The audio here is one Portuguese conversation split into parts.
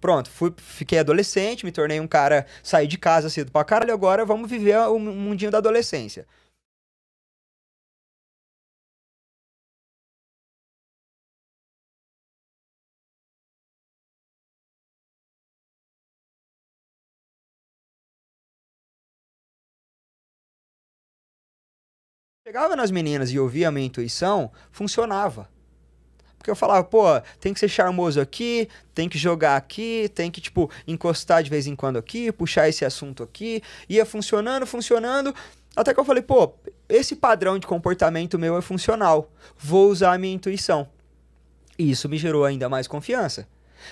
Pronto, fui, fiquei adolescente, me tornei um cara, saí de casa cedo pra caralho, agora vamos viver o mundinho da adolescência. Chegava nas meninas e ouvia a minha intuição, funcionava. Porque eu falava, pô, tem que ser charmoso aqui, tem que jogar aqui, tem que, tipo, encostar de vez em quando aqui, puxar esse assunto aqui. Ia funcionando, funcionando. Até que eu falei, pô, esse padrão de comportamento meu é funcional. Vou usar a minha intuição. E isso me gerou ainda mais confiança.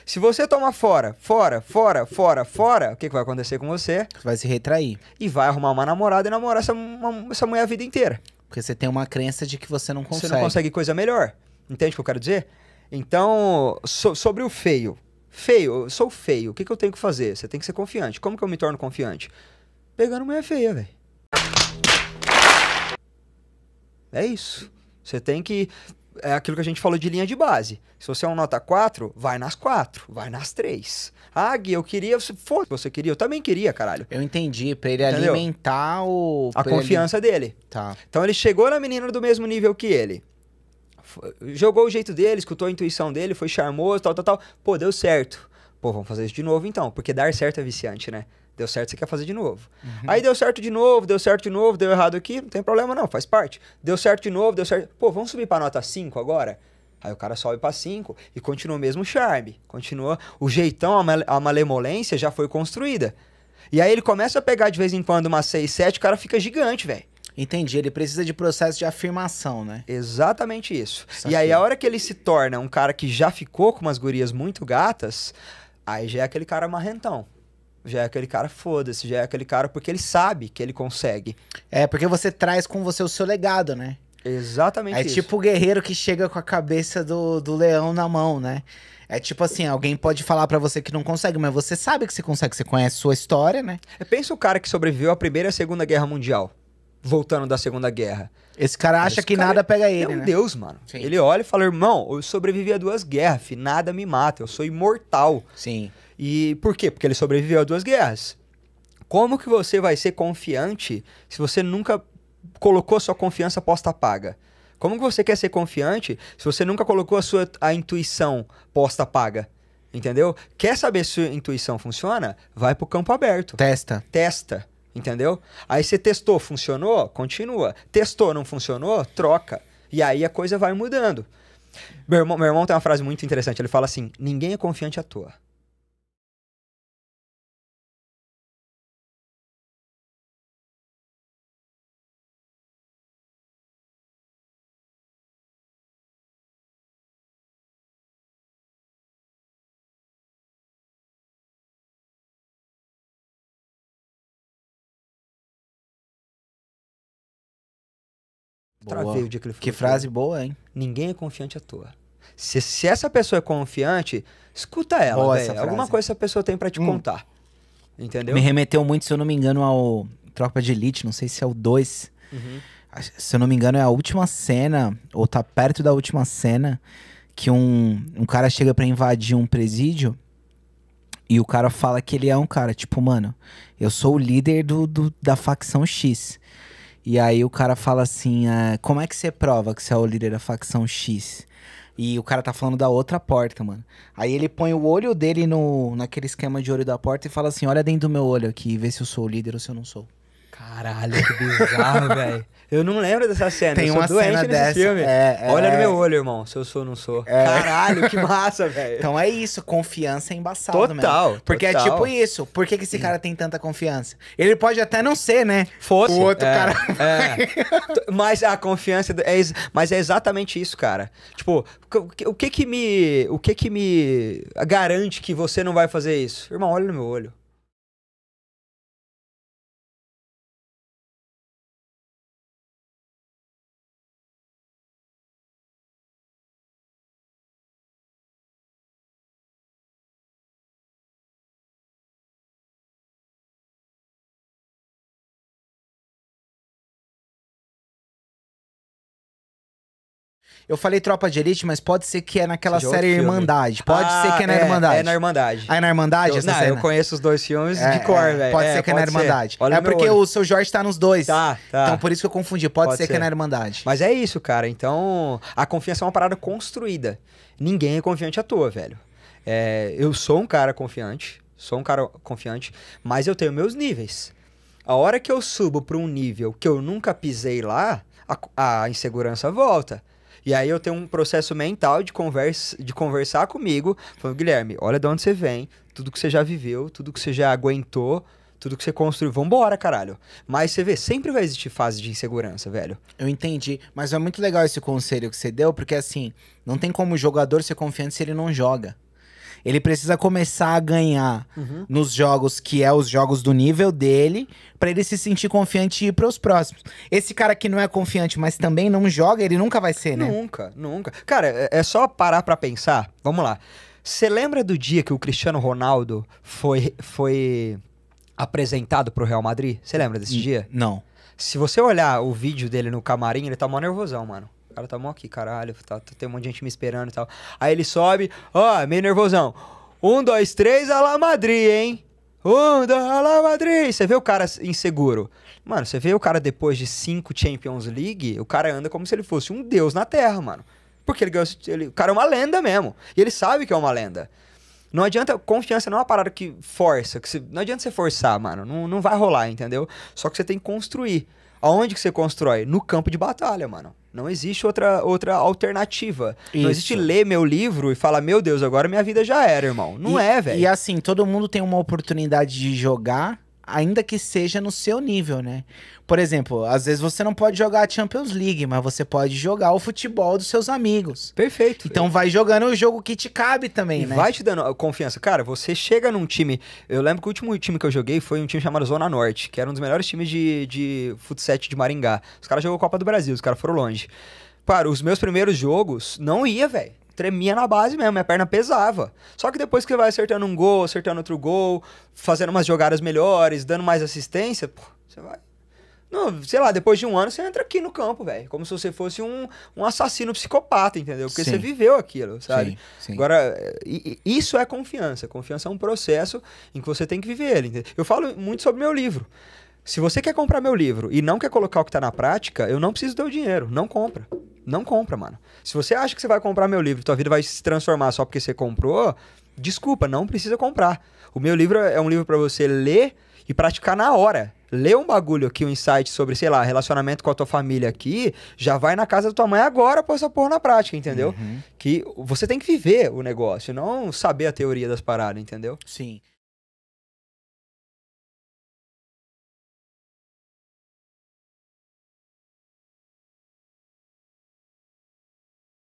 Se você toma fora, fora, fora, fora, fora, o que, que vai acontecer com você? Você vai se retrair. E vai arrumar uma namorada e namorar essa, uma, essa mulher a vida inteira. Porque você tem uma crença de que você não consegue. Você não consegue coisa melhor. Entende o que eu quero dizer? Então, so, sobre o feio. Feio, eu sou feio. O que, que eu tenho que fazer? Você tem que ser confiante. Como que eu me torno confiante? Pegando mulher feia, velho. É isso. Você tem que. É aquilo que a gente falou de linha de base. Se você é um nota 4, vai nas 4, vai nas 3. Ah, Gui, eu queria. Se você queria, eu também queria, caralho. Eu entendi, pra ele Entendeu? alimentar o. A confiança ele... dele. Tá. Então ele chegou na menina do mesmo nível que ele jogou o jeito dele, escutou a intuição dele, foi charmoso, tal, tal, tal. Pô, deu certo. Pô, vamos fazer isso de novo então, porque dar certo é viciante, né? Deu certo, você quer fazer de novo. Uhum. Aí deu certo de novo, deu certo de novo, deu errado aqui, não tem problema não, faz parte. Deu certo de novo, deu certo. Pô, vamos subir pra nota 5 agora? Aí o cara sobe para 5 e continua o mesmo charme. Continua. O jeitão, a, mal a malemolência já foi construída. E aí ele começa a pegar de vez em quando uma 6, 7, o cara fica gigante, velho. Entendi, ele precisa de processo de afirmação, né? Exatamente isso. E aí, a hora que ele se torna um cara que já ficou com umas gurias muito gatas, aí já é aquele cara marrentão já é aquele cara foda-se, já é aquele cara porque ele sabe que ele consegue. É, porque você traz com você o seu legado, né? Exatamente. É isso. tipo o guerreiro que chega com a cabeça do, do leão na mão, né? É tipo assim, alguém pode falar para você que não consegue, mas você sabe que você consegue, você conhece sua história, né? É, pensa o cara que sobreviveu à Primeira e à Segunda Guerra Mundial voltando da Segunda Guerra. Esse cara acha Esse que cara nada é pega é ele. Meu né? Deus, mano. Sim. Ele olha e fala: irmão, eu sobrevivi a duas guerras, nada me mata, eu sou imortal. Sim. E por quê? Porque ele sobreviveu a duas guerras. Como que você vai ser confiante se você nunca colocou sua confiança posta paga? Como que você quer ser confiante se você nunca colocou a sua a intuição posta paga? Entendeu? Quer saber se a intuição funciona? Vai pro campo aberto. Testa. Testa. Entendeu? Aí você testou, funcionou? Continua. Testou, não funcionou? Troca. E aí a coisa vai mudando. Meu irmão, meu irmão tem uma frase muito interessante. Ele fala assim: ninguém é confiante à toa. Boa. o dia que ele Que frase boa, hein? Ninguém é confiante à toa. Se, se essa pessoa é confiante, escuta ela, velho. Alguma coisa essa pessoa tem para te hum. contar. Entendeu? Me remeteu muito, se eu não me engano, ao Tropa de Elite, não sei se é o 2. Uhum. Ah, se eu não me engano, é a última cena, ou tá perto da última cena, que um, um cara chega para invadir um presídio e o cara fala que ele é um cara, tipo, mano, eu sou o líder do, do da facção X. E aí o cara fala assim: ah, como é que você prova que você é o líder da facção X? E o cara tá falando da outra porta, mano. Aí ele põe o olho dele no, naquele esquema de olho da porta e fala assim: olha dentro do meu olho aqui e vê se eu sou o líder ou se eu não sou. Caralho, que bizarro, velho. Eu não lembro dessa cena. Tem uma cena dessa. Filme. É, é... Olha no é. meu olho, irmão, se eu sou ou não sou. É... Caralho, que massa, velho. Então é isso, confiança é embaçado, Total. Mesmo. Porque é tipo isso. Por que, que esse cara tem tanta confiança? Ele pode até não ser, né? Fosse. O outro é, cara. É. Mas a confiança é, mas é exatamente isso, cara. Tipo, o que que me, o que que me garante que você não vai fazer isso? Irmão, olha no meu olho. Eu falei Tropa de Elite, mas pode ser que é naquela Seja série Irmandade. Pode ah, ser que é na ah, é, Irmandade. É na Irmandade. Ah, é na Irmandade eu, essa não, cena? eu conheço os dois filmes é, de cor, é, velho. Pode é, ser que é na Irmandade. é porque olho. o seu Jorge tá nos dois. Tá, tá. Então por isso que eu confundi. Pode, pode ser, ser que é na Irmandade. Mas é isso, cara. Então, a confiança é uma parada construída. Ninguém é confiante à toa, velho. É, eu sou um cara confiante, sou um cara confiante, mas eu tenho meus níveis. A hora que eu subo para um nível que eu nunca pisei lá, a, a insegurança volta. E aí eu tenho um processo mental de, conversa, de conversar comigo, falando, Guilherme, olha de onde você vem, tudo que você já viveu, tudo que você já aguentou, tudo que você construiu. Vambora, caralho. Mas você vê, sempre vai existir fase de insegurança, velho. Eu entendi. Mas é muito legal esse conselho que você deu, porque assim, não tem como o jogador ser confiante se ele não joga. Ele precisa começar a ganhar uhum. nos jogos que é os jogos do nível dele, para ele se sentir confiante e ir pros próximos. Esse cara que não é confiante, mas também não joga, ele nunca vai ser, né? Nunca, nunca. Cara, é, é só parar para pensar. Vamos lá. Você lembra do dia que o Cristiano Ronaldo foi, foi apresentado pro Real Madrid? Você lembra desse N dia? Não. Se você olhar o vídeo dele no camarim, ele tá mó nervosão, mano cara tá mó aqui, caralho, tá, tá, tem um monte de gente me esperando e tal. Aí ele sobe, ó, meio nervosão. Um, dois, três, Alá Madrid, hein? Um, dois, Alá Madrid. Você vê o cara inseguro. Mano, você vê o cara depois de cinco Champions League, o cara anda como se ele fosse um deus na Terra, mano. Porque ele ganhou. Ele, o cara é uma lenda mesmo. E ele sabe que é uma lenda. Não adianta. Confiança não é uma parada que força. Que você, não adianta você forçar, mano. Não, não vai rolar, entendeu? Só que você tem que construir. Aonde que você constrói? No campo de batalha, mano. Não existe outra, outra alternativa. Isso. Não existe ler meu livro e falar, meu Deus, agora minha vida já era, irmão. Não e, é, velho. E assim, todo mundo tem uma oportunidade de jogar ainda que seja no seu nível, né? Por exemplo, às vezes você não pode jogar a Champions League, mas você pode jogar o futebol dos seus amigos. Perfeito. Então vai jogando o jogo que te cabe também, e né? Vai te dando confiança. Cara, você chega num time. Eu lembro que o último time que eu joguei foi um time chamado Zona Norte, que era um dos melhores times de, de futsal de Maringá. Os caras jogou Copa do Brasil, os caras foram longe. Para os meus primeiros jogos, não ia, velho tremia na base mesmo, minha perna pesava. Só que depois que você vai acertando um gol, acertando outro gol, fazendo umas jogadas melhores, dando mais assistência, pô, você vai. Não, sei lá, depois de um ano você entra aqui no campo, velho. Como se você fosse um, um assassino psicopata, entendeu? Porque sim. você viveu aquilo, sabe? Sim, sim. Agora, isso é confiança. Confiança é um processo em que você tem que viver ele. Eu falo muito sobre meu livro. Se você quer comprar meu livro e não quer colocar o que está na prática, eu não preciso do teu dinheiro. Não compra. Não compra, mano. Se você acha que você vai comprar meu livro, tua vida vai se transformar só porque você comprou, desculpa, não precisa comprar. O meu livro é um livro para você ler e praticar na hora. Lê um bagulho aqui, um insight sobre, sei lá, relacionamento com a tua família aqui, já vai na casa da tua mãe agora pôr essa porra na prática, entendeu? Uhum. Que você tem que viver o negócio, não saber a teoria das paradas, entendeu? Sim.